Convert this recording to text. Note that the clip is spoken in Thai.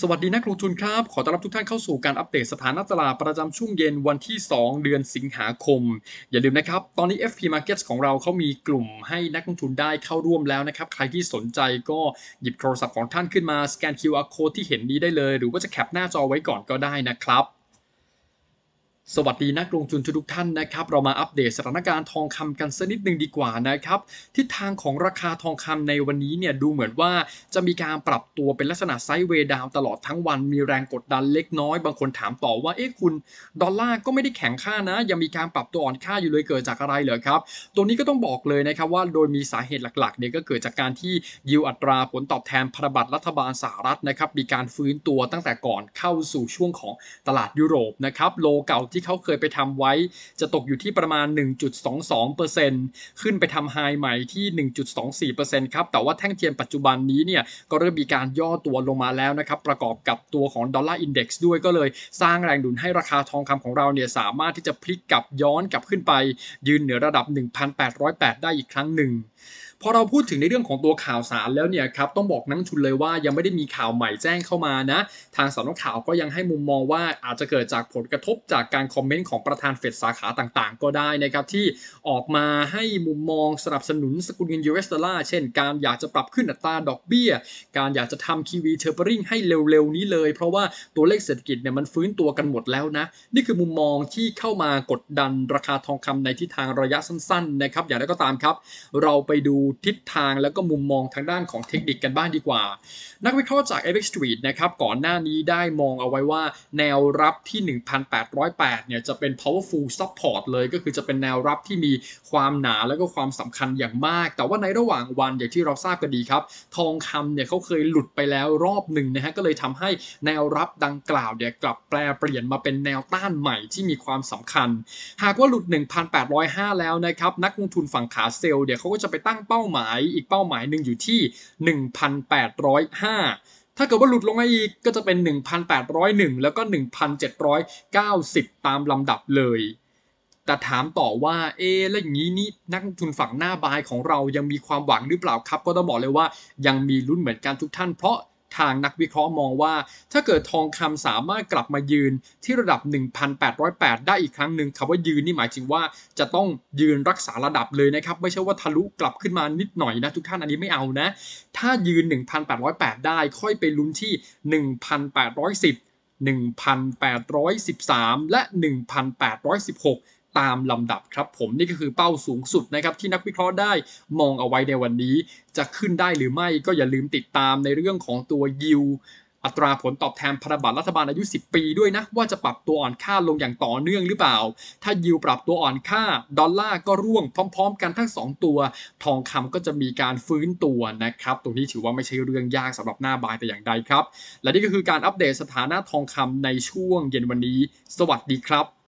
สวัสดี นักลงทุนครับ ขอต้อนรับทุกท่านเข้าสู่การอัปเดตสถานะตลาดประจำช่วงเย็น วันที่ 2 เดือนสิงหาคม อย่าลืมนะครับ ตอนนี้ FP Markets ของเราเขามีกลุ่มให้นักลงทุนได้เข้าร่วมแล้วนะครับ ใครที่สนใจก็หยิบโทรศัพท์ของท่านขึ้นมา สแกน QR code ที่เห็นนี้ได้เลย หรือว่าจะแคปหน้าจอไว้ก่อนก็ได้นะครับสวัสดีนักลงทุนทุกท่านนะครับเรามาอัปเดตสถานการณ์ทองคำกันสักนิดหนึ่งดีกว่านะครับทิศทางของราคาทองคำในวันนี้เนี่ยดูเหมือนว่าจะมีการปรับตัวเป็นลักษณะไซด์เวดาวตลอดทั้งวันมีแรงกดดันเล็กน้อยบางคนถามต่อว่าเอ๊ะคุณดอลลาร์ก็ไม่ได้แข็งค่านะ ยังมีการปรับตัวอ่อนค่าอยู่เลยเกิดจากอะไรเหรอครับ ตัวนี้ก็ต้องบอกเลยนะครับว่าโดยมีสาเหตุหลักๆเนี่ยก็เกิดจากการที่ยิวอัตราผลตอบแทนพันธบัตรรัฐบาลสหรัฐนะครับ มีการฟื้นตัวตั้งแต่ก่อนเข้าสู่ช่วงของตลาดยุโรปนะครับโลเก่าที่เขาเคยไปทำไว้จะตกอยู่ที่ประมาณ 1.22%ขึ้นไปทำไฮใหม่ที่ 1.24%ครับ แต่ว่าแท่งเทียนปัจจุบันนี้เนี่ย ก็เริ่มมีการย่อตัวลงมาแล้วนะครับ ประกอบกับตัวของดอลลาร์อินเด็กซ์ด้วยก็เลยสร้างแรงดุลให้ราคาทองคำของเราเนี่ย สามารถที่จะพลิกกลับย้อนกลับขึ้นไปยืนเหนือระดับ 1,808 ได้อีกครั้งหนึ่ง พอเราพูดถึงในเรื่องของตัวข่าวสารแล้วเนี่ยครับ ต้องบอกนักทุนเลยว่ายังไม่ได้มีข่าวใหม่แจ้งเข้ามานะ ทางสำนักข่าวก็ยังให้มุมมองว่าอาจจะเกิดจากผลกระทบจากการการคอมเมนต์ของประธานเฟดสาขาต่างๆ ก็ได้นะครับ ที่ออกมาให้มุมมองสนับสนุนสกุลเงินยูเอสดอลลาร์เช่นการอยากจะปรับขึ้นอัตราดอกเบี้ย การอยากจะทำคีวีเทอร์เบอริงให้เร็ว ๆ นี้เลย เพราะว่าตัวเลขเศรษฐกิจเนี่ยมันฟื้นตัวกันหมดแล้วนะ นี่คือมุมมองที่เข้ามากดดันราคาทองคำในทิศทางระยะสั้นๆนะครับอย่างไรก็ตามครับ เราไปดูทิศทางแล้วก็มุมมองทางด้านของเทคนิคกันบ้างดีกว่า นักวิเคราะห์จาก a อ e x Street นะครับก่อนหน้านี้ได้มองเอาไว้ว่าแนวรับที่ 1,808 8เนี่ยจะเป็น powerful support เลย ก็คือจะเป็นแนวรับที่มีความหนาและก็ความสำคัญอย่างมาก แต่ว่าในระหว่างวันอย่างที่เราทราบกันดีครับ ทองคำเนี่ยเขาเคยหลุดไปแล้วรอบหนึ่งนะฮะ ก็เลยทำให้แนวรับดังกล่าวเนี่ยกลับแปลเปลี่ยนมาเป็นแนวต้านใหม่ที่มีความสำคัญ หากว่าหลุด 1,805 แล้วนะครับ นักลงทุนฝั่งขาเซลล์เนี่ยเขาก็จะไปตั้งเป้าหมาย อีกเป้าหมายหนึ่งอยู่ที่ 1,805ถ้าเกิดว่าหลุดลงมาอีกก็จะเป็น 1,801 แล้วก็ 1,790 ตามลำดับเลย แต่ถามต่อว่าเอ๊แล้วอย่างนี้นี่นักลงทุนฝั่งหน้าบายของเรายังมีความหวังหรือเปล่าครับ ก็ต้องบอกเลยว่า ยังมีลุ้นเหมือนกันทุกท่านเพราะทางนักวิเคราะห์มองว่า ถ้าเกิดทองคำสามารถกลับมายืนที่ระดับ 1,808 ได้อีกครั้งหนึ่งคำว่ายืนนี่หมายถึงว่าจะต้องยืนรักษาระดับเลยนะครับ ไม่ใช่ว่าทะลุกลับขึ้นมานิดหน่อยนะ ทุกท่านอันนี้ไม่เอานะ ถ้ายืน 1,808 ได้ค่อยไปลุ้นที่ 1,810 1,813 และ 1,816ตามลำดับครับผมนี่ก็คือเป้าสูงสุดนะครับที่นักวิเคราะห์ได้มองเอาไว้ในวันนี้จะขึ้นได้หรือไม่ก็อย่าลืมติดตามในเรื่องของตัวยิวอัตราผลตอบแทนพันธบัตรรัฐบาลอายุ 10 ปีด้วยนะ ว่าจะปรับตัวอ่อนค่าลงอย่างต่อเนื่องหรือเปล่า ถ้ายิวปรับตัวอ่อนค่า ดอลลาร์ก็ร่วงพร้อมๆกันทั้ง 2 ตัว ทองคำก็จะมีการฟื้นตัวนะครับตรงนี้ถือว่าไม่ใช่เรื่องยากสำหรับหน้าบายแต่อย่างใดครับ และนี่ก็คือการอัปเดตสถานะทองคำในช่วง เย็นวันนี้ สวัสดีครับ